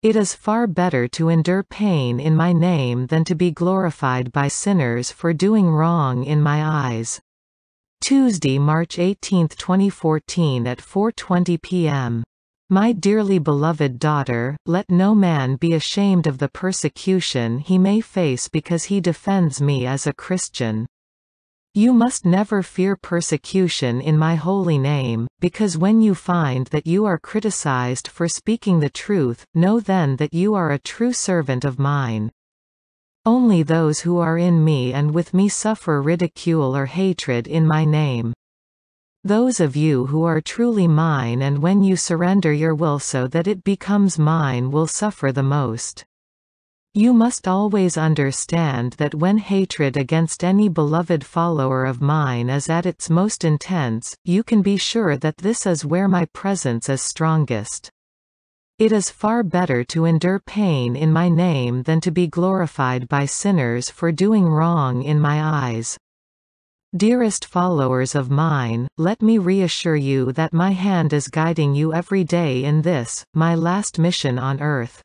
It is far better to endure pain in my name than to be glorified by sinners for doing wrong in my eyes. Tuesday, March 18, 2014 at 4.20 p.m. My dearly beloved daughter, let no man be ashamed of the persecution he may face because he defends me as a Christian. You must never fear persecution in my holy name, because when you find that you are criticized for speaking the truth, know then that you are a true servant of mine. Only those who are in me and with me suffer ridicule or hatred in my name. Those of you who are truly mine and when you surrender your will so that it becomes mine will suffer the most. You must always understand that when hatred against any beloved follower of mine is at its most intense, you can be sure that this is where my presence is strongest. It is far better to endure pain in my name than to be glorified by sinners for doing wrong in my eyes. Dearest followers of mine, let me reassure you that my hand is guiding you every day in this, my last mission on earth.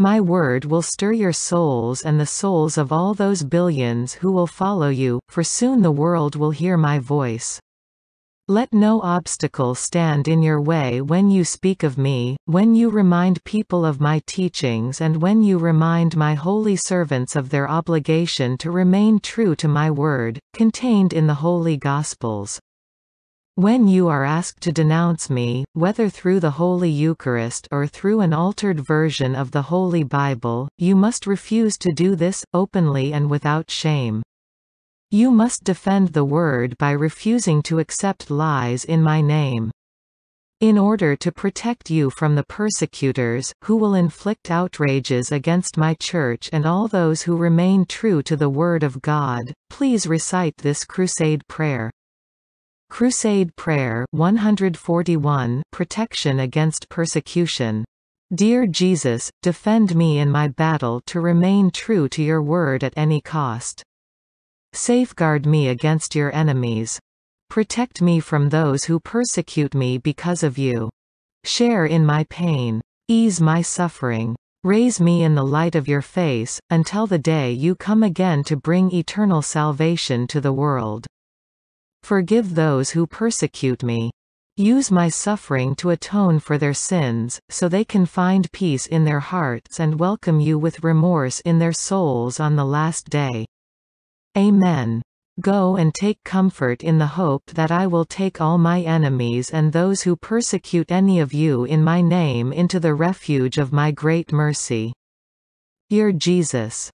My word will stir your souls and the souls of all those billions who will follow you, for soon the world will hear my voice. Let no obstacle stand in your way when you speak of me, when you remind people of my teachings and when you remind my holy servants of their obligation to remain true to my word, contained in the holy Gospels. When you are asked to denounce me, whether through the Holy Eucharist or through an altered version of the Holy Bible, you must refuse to do this, openly and without shame. You must defend the Word by refusing to accept lies in my name. In order to protect you from the persecutors, who will inflict outrages against my church and all those who remain true to the Word of God, please recite this crusade prayer. Crusade Prayer 141 Protection against persecution Dear Jesus, defend me in my battle to remain true to your word at any cost. Safeguard me against your enemies. Protect me from those who persecute me because of you. Share in my pain. Ease my suffering. Raise me in the light of your face, until the day you come again to bring eternal salvation to the world. Forgive those who persecute me. Use my suffering to atone for their sins, so they can find peace in their hearts and welcome you with remorse in their souls on the last day. Amen. Go and take comfort in the hope that I will take all my enemies and those who persecute any of you in my name into the refuge of my great mercy. Dear Jesus.